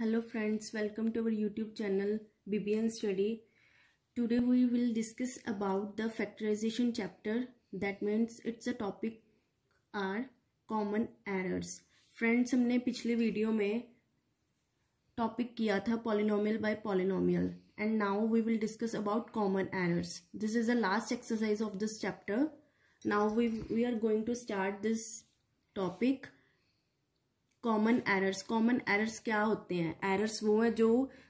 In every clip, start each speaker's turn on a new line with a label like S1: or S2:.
S1: Hello friends welcome to our YouTube channel BBN study today we will discuss about the factorisation chapter that means it's a topic are common errors friends हमने पिछले video में topic किया था polynomial by polynomial and now we will discuss about common errors this is the last exercise of this chapter now we we are going to start this topic common errors common errors क्या होते हैं errors वो हैं जो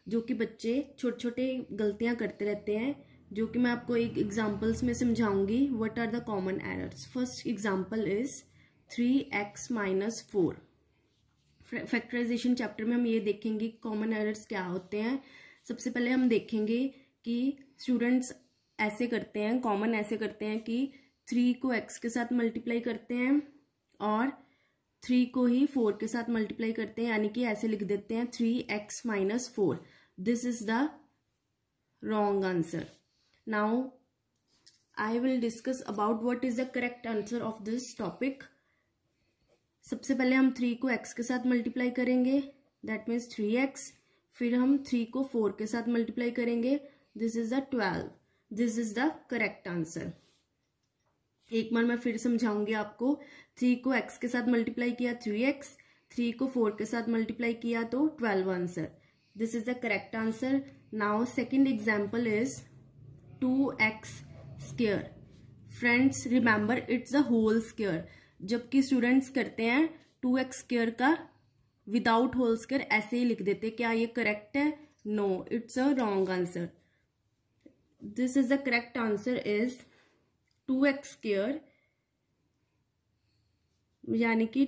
S1: जो कि बच्चे छोटे छोटे गलतियां करते रहते हैं जो कि मैं आपको एक एग्जांपल्स में समझाऊंगी what are the common errors first example is three x minus four factorisation chapter में हम ये देखेंगे कॉमन एरर्स क्या होते हैं सबसे पहले हम देखेंगे कि स्टूडेंट्स ऐसे करते हैं कॉमन ऐसे करते हैं कि थ्री को एक्स के साथ मल्टीप्लाई करते हैं और थ्री को ही फोर के साथ मल्टीप्लाई करते हैं यानी कि ऐसे लिख देते हैं three x minus four this is the wrong answer now I will discuss about what is the correct answer of this topic सबसे पहले हम थ्री को एक्स के साथ मल्टीप्लाई करेंगे दैट मीन्स थ्री एक्स फिर हम थ्री को फोर के साथ मल्टीप्लाई करेंगे this is the twelve this is the correct answer एक बार मैं फिर समझाऊंगी आपको थ्री को एक्स के साथ मल्टीप्लाई किया थ्री एक्स थ्री को फोर के साथ मल्टीप्लाई किया तो twelve answer this is the correct answer now second example is two x square friends remember it's a whole square जबकि स्टूडेंट्स करते हैं टू एक्स स्केयर का विदाउट होल स्केयर ऐसे ही लिख देते क्या ये करेक्ट है no it's a wrong answer this is the correct answer is two x square यानी कि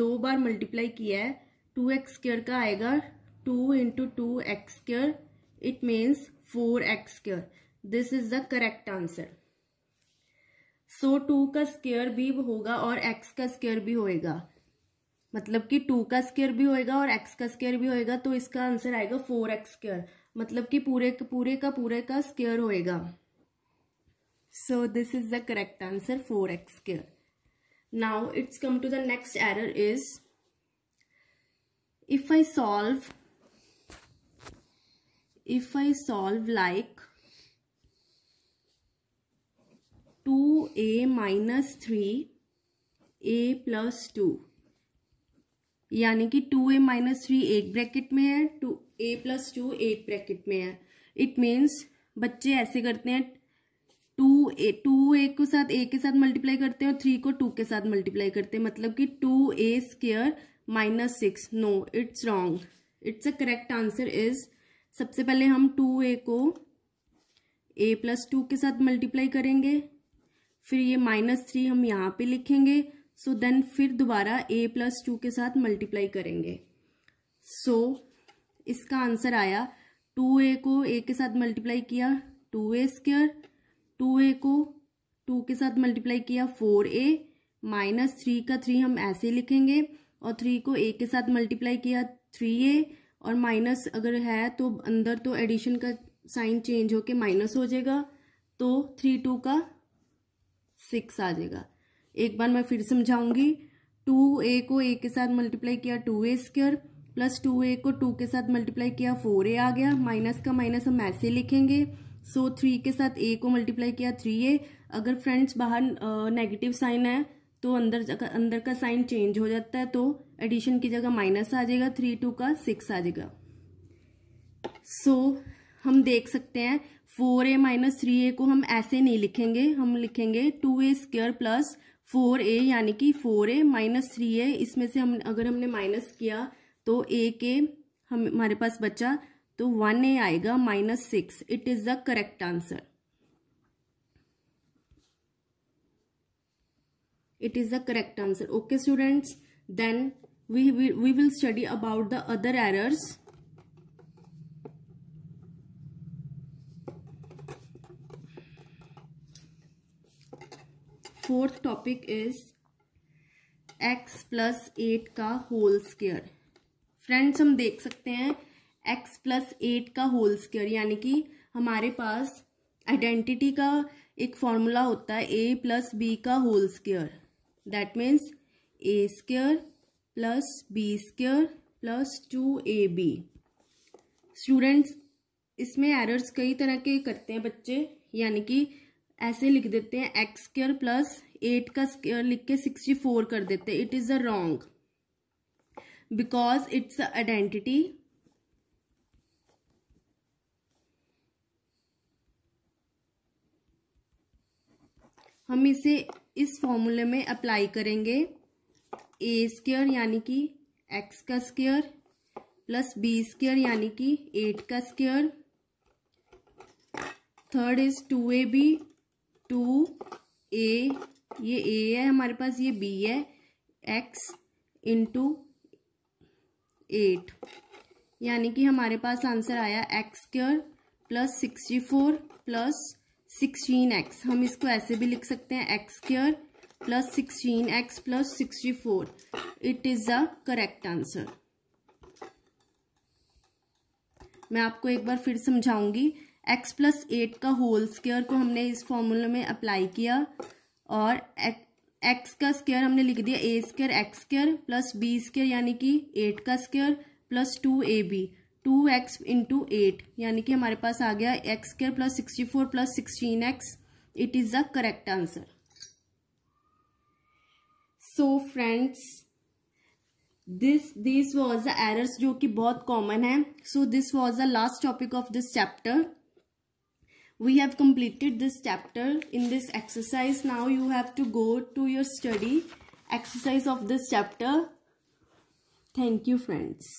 S1: दो बार मल्टीप्लाई किया है टू एक्स स्केयर का आएगा two into two x square it means four x square this is the correct answer so two का square भी होगा और एक्स का स्केयर भी होएगा मतलब कि टू का स्केयर भी होएगा और एक्स का स्केयर भी होएगा तो इसका आंसर आएगा फोर एक्स स्केयर मतलब कि पूरे पूरे का पूरे का स्केयर होएगा So this is the correct answer 4x square. Now it's come to the next error is if I solve if I solve like 2a minus 3 a plus 2 यानी कि 2a ए माइनस थ्री एक bracket में है two a plus two एक bracket में है it means बच्चे ऐसे करते हैं टू ए टू ए को साथ ए के साथ मल्टीप्लाई करते हैं और थ्री को टू के साथ मल्टीप्लाई करते हैं मतलब कि two a square minus six no it's wrong it's a correct answer is सबसे पहले हम टू ए को ए प्लस टू के साथ मल्टीप्लाई करेंगे फिर ये माइनस थ्री हम यहाँ पे लिखेंगे सो so देन फिर दोबारा ए प्लस टू के साथ मल्टीप्लाई करेंगे सो so, इसका आंसर आया टू ए को ए के साथ मल्टीप्लाई किया two a square two a को टू के साथ मल्टीप्लाई किया फोर ए माइनस थ्री का थ्री हम ऐसे लिखेंगे और थ्री को ए के साथ मल्टीप्लाई किया थ्री ए और माइनस अगर है तो अंदर तो एडिशन का साइन चेंज होके माइनस हो जाएगा तो थ्री टू का सिक्स आ जाएगा एक बार मैं फिर समझाऊंगी टू ए को ए के साथ मल्टीप्लाई किया two a square plus two a को टू के साथ मल्टीप्लाई किया फोर ए आ गया माइनस का माइनस हम ऐसे लिखेंगे सो so, थ्री के साथ ए को मल्टीप्लाई किया थ्री ए अगर फ्रेंड्स बाहर नेगेटिव साइन है तो अंदर अंदर का साइन चेंज हो जाता है तो एडिशन की जगह माइनस आ जाएगा थ्री टू का सिक्स आ जाएगा सो so, हम देख सकते हैं four a minus three a को हम ऐसे नहीं लिखेंगे हम लिखेंगे two a square plus four a यानी कि four a minus three a इसमें से हम अगर हमने माइनस किया तो ए के हम हमारे पास बचा तो वन ए आएगा minus six it is the correct answer it is the correct answer okay students then we we will study about the other errors fourth topic is x plus eight का whole square friends हम देख सकते हैं x plus eight का whole square यानी कि हमारे पास identity का एक फॉर्मूला होता है ए प्लस बी का whole square that means a square plus b square plus two a b students इसमें एरर्स कई तरह के करते हैं बच्चे यानी कि ऐसे लिख देते हैं एक्स स्क्र प्लस एट का स्क्र लिख के सिक्सटी फोर कर देते हैं it is a wrong because it's a identity हम इसे इस फॉर्मूले में अप्लाई करेंगे ए स्क्र यानी कि एक्स का स्क्र प्लस बी स्क्र यानी कि एट का square third is two a b two a ये ए है हमारे पास ये बी है एक्स इंटू एट यानी कि हमारे पास आंसर आया x square plus sixty four plus sixteen x हम इसको ऐसे भी लिख सकते हैं x square plus sixteen x plus sixty four it is the correct answer मैं आपको एक बार फिर समझाऊंगी x प्लस एट का होल स्केयर को हमने इस फॉर्मूला में अप्लाई किया और x का स्केयर हमने लिख दिया a square x square plus b square यानी कि एट का square plus two a b two x into eight यानी कि हमारे पास आ गया x square plus sixty four plus sixteen x it is the correct answer so friends this this was the errors जो कि बहुत कॉमन है so this was the last topic of this chapter we have completed this chapter in this exercise now you have to go to your study exercise of this chapter thank you friends